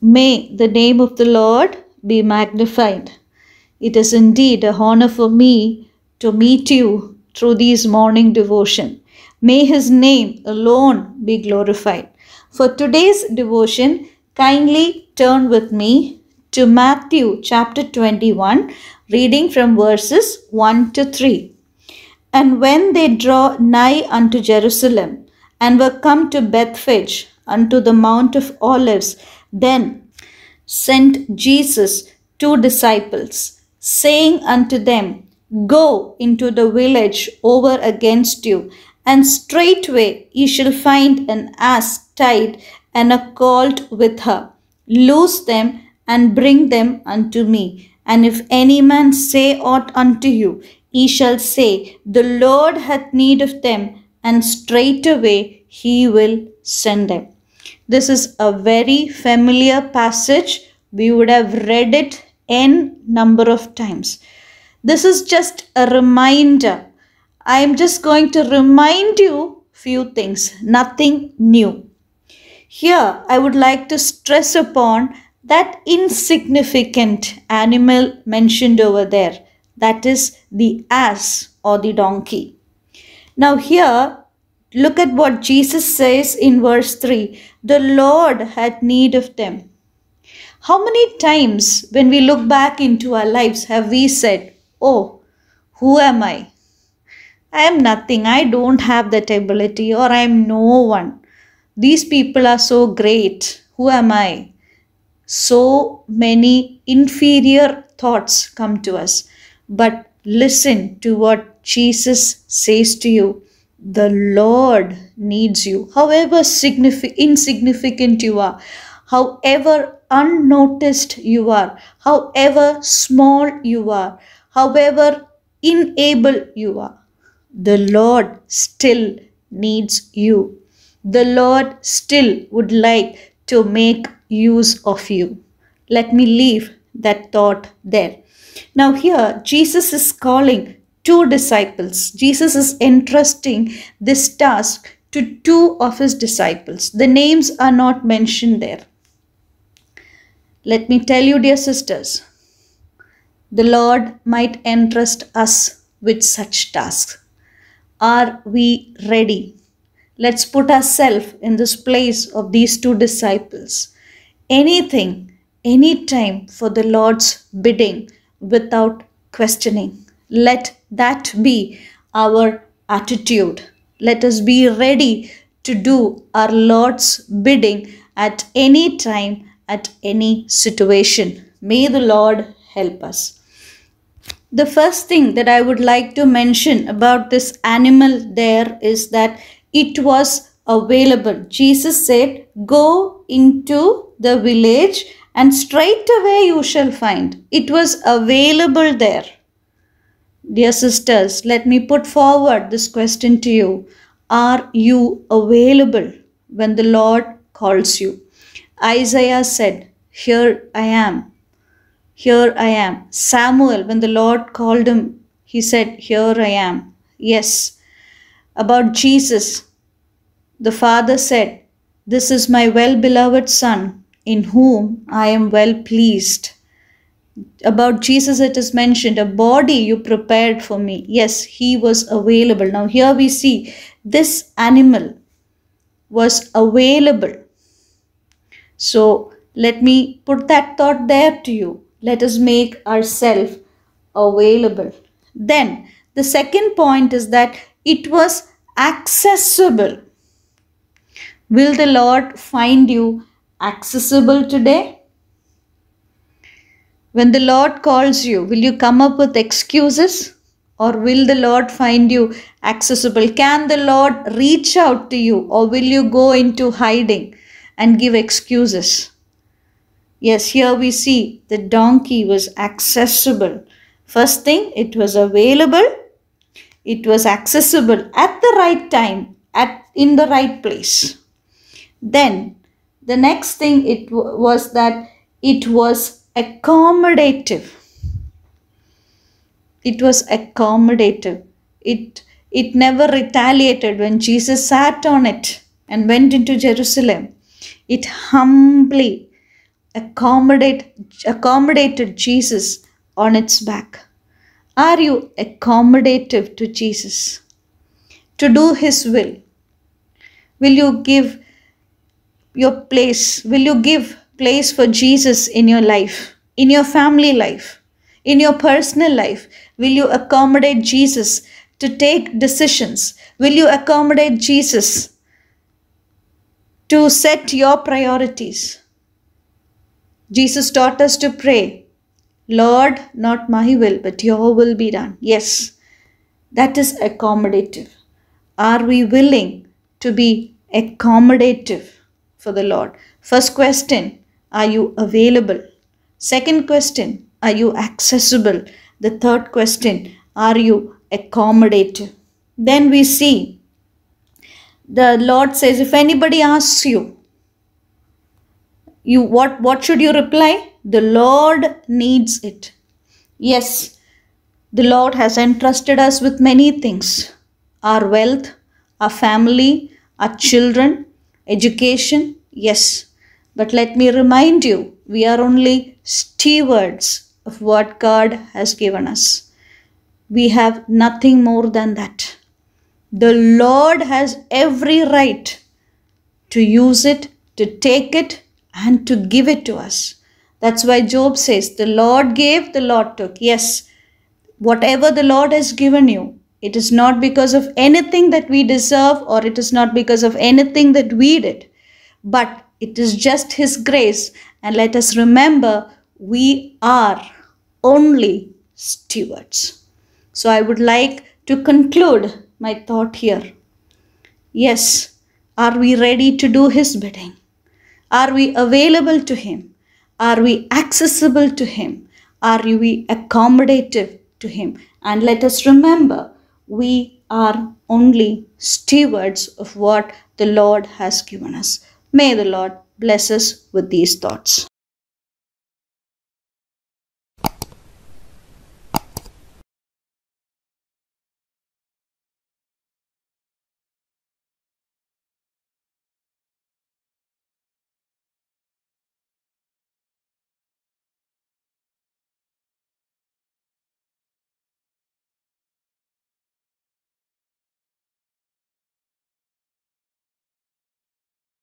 May the name of the Lord be magnified. It is indeed a honor for me to meet you through these morning devotion. May his name alone be glorified. For today's devotion, kindly turn with me to Matthew chapter 21, reading from verses 1 to 3. And when they draw nigh unto Jerusalem, and were come to Bethphage, unto the Mount of Olives, then sent Jesus two disciples, saying unto them, Go into the village over against you, and straightway ye shall find an ass tied and a colt with her. Loose them and bring them unto me. And if any man say aught unto you, he shall say, The Lord hath need of them, and straightway he will send them. This is a very familiar passage. We would have read it n number of times. This is just a reminder. I am just going to remind you few things, nothing new. Here, I would like to stress upon that insignificant animal mentioned over there, that is the ass or the donkey. Now, here, look at what Jesus says in verse 3 the Lord had need of them. How many times, when we look back into our lives, have we said, Oh, who am I? I am nothing. I don't have that ability, or I am no one. These people are so great. Who am I? so many inferior thoughts come to us. But listen to what Jesus says to you. The Lord needs you, however insignificant you are, however unnoticed you are, however small you are, however unable you are. The Lord still needs you. The Lord still would like to make use of you. Let me leave that thought there. Now, here, Jesus is calling two disciples. Jesus is entrusting this task to two of his disciples. The names are not mentioned there. Let me tell you, dear sisters, the Lord might entrust us with such tasks. Are we ready? Let's put ourselves in this place of these two disciples anything, anytime for the Lord's bidding without questioning. Let that be our attitude. Let us be ready to do our Lord's bidding at any time, at any situation. May the Lord help us. The first thing that I would like to mention about this animal there is that it was available. Jesus said, Go into the village and straight away you shall find it was available there. Dear sisters, let me put forward this question to you. Are you available when the Lord calls you? Isaiah said, Here I am. Here I am. Samuel, when the Lord called him, he said, Here I am. Yes. About Jesus, the Father said, This is my well beloved Son in whom I am well pleased. About Jesus, it is mentioned, a body you prepared for me. Yes, he was available. Now, here we see this animal was available. So, let me put that thought there to you. Let us make ourselves available. Then, the second point is that it was accessible. Will the Lord find you accessible today? When the Lord calls you, will you come up with excuses? Or will the Lord find you accessible? Can the Lord reach out to you? Or will you go into hiding and give excuses? Yes, here we see the donkey was accessible. First thing, it was available, it was accessible at the right time, at in the right place. Then the next thing it was that it was accommodative. It was accommodative. It, it never retaliated when Jesus sat on it and went into Jerusalem. It humbly accommodate, accommodated Jesus on its back. Are you accommodative to Jesus? To do His will? Will you give your place? Will you give place for Jesus in your life, in your family life, in your personal life? Will you accommodate Jesus to take decisions? Will you accommodate Jesus to set your priorities? Jesus taught us to pray, Lord, not my will, but your will be done. Yes, that is accommodative. Are we willing to be accommodative? for the Lord. First question, are you available? Second question, are you accessible? The third question, are you accommodative? Then we see the Lord says, if anybody asks you, you what, what should you reply? The Lord needs it. Yes, the Lord has entrusted us with many things. Our wealth, our family, our children, Education, yes. But let me remind you, we are only stewards of what God has given us. We have nothing more than that. The Lord has every right to use it, to take it, and to give it to us. That's why Job says, The Lord gave, the Lord took. Yes, whatever the Lord has given you, it is not because of anything that we deserve or it is not because of anything that we did, but it is just His grace. And let us remember we are only stewards. So I would like to conclude my thought here. Yes, are we ready to do His bidding? Are we available to Him? Are we accessible to Him? Are we accommodative to Him? And let us remember we are only stewards of what the Lord has given us. May the Lord bless us with these thoughts.